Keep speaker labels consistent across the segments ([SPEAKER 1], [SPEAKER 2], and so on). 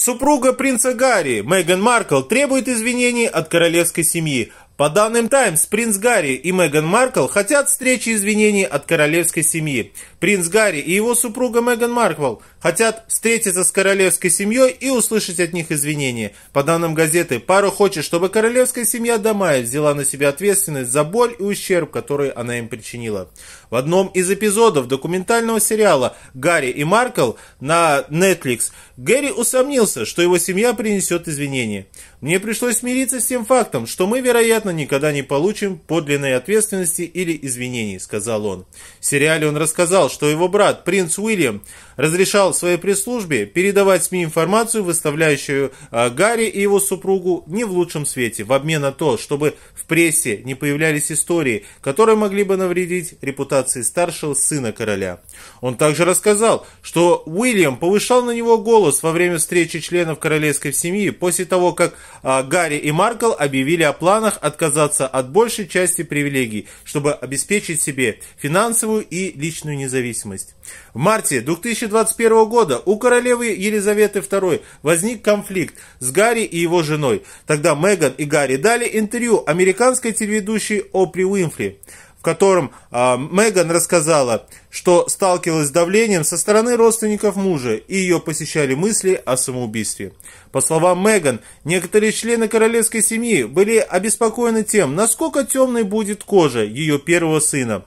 [SPEAKER 1] Супруга принца Гарри, Меган Маркл, требует извинений от королевской семьи. По данным Times, принц Гарри и Меган Маркл хотят встречи извинений от королевской семьи принц Гарри и его супруга Меган Марквелл хотят встретиться с королевской семьей и услышать от них извинения. По данным газеты, пару хочет, чтобы королевская семья Дамая взяла на себя ответственность за боль и ущерб, который она им причинила. В одном из эпизодов документального сериала «Гарри и Маркл» на Netflix Гэри усомнился, что его семья принесет извинения. «Мне пришлось смириться с тем фактом, что мы, вероятно, никогда не получим подлинной ответственности или извинений», — сказал он. В сериале он рассказал, что его брат, принц Уильям, разрешал своей пресс-службе передавать СМИ информацию, выставляющую а, Гарри и его супругу не в лучшем свете, в обмен на то, чтобы в прессе не появлялись истории, которые могли бы навредить репутации старшего сына короля. Он также рассказал, что Уильям повышал на него голос во время встречи членов королевской семьи после того, как а, Гарри и Маркл объявили о планах отказаться от большей части привилегий, чтобы обеспечить себе финансовую и личную независимость независимость. В марте 2021 года у королевы Елизаветы II возник конфликт с Гарри и его женой. Тогда Меган и Гарри дали интервью американской телеведущей Опри Уинфри в котором э, Меган рассказала, что сталкивалась с давлением со стороны родственников мужа, и ее посещали мысли о самоубийстве. По словам Меган, некоторые члены королевской семьи были обеспокоены тем, насколько темной будет кожа ее первого сына.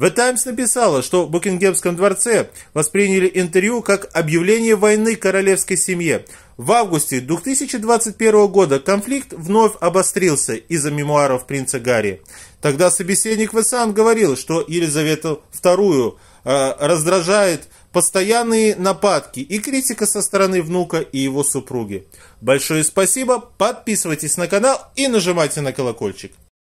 [SPEAKER 1] The Times написала, что в Букингемском дворце восприняли интервью как объявление войны королевской семье. В августе 2021 года конфликт вновь обострился из-за мемуаров принца Гарри. Тогда собеседник Весан говорил, что Елизавету II э, раздражает постоянные нападки и критика со стороны внука и его супруги. Большое спасибо, подписывайтесь на канал и нажимайте на колокольчик.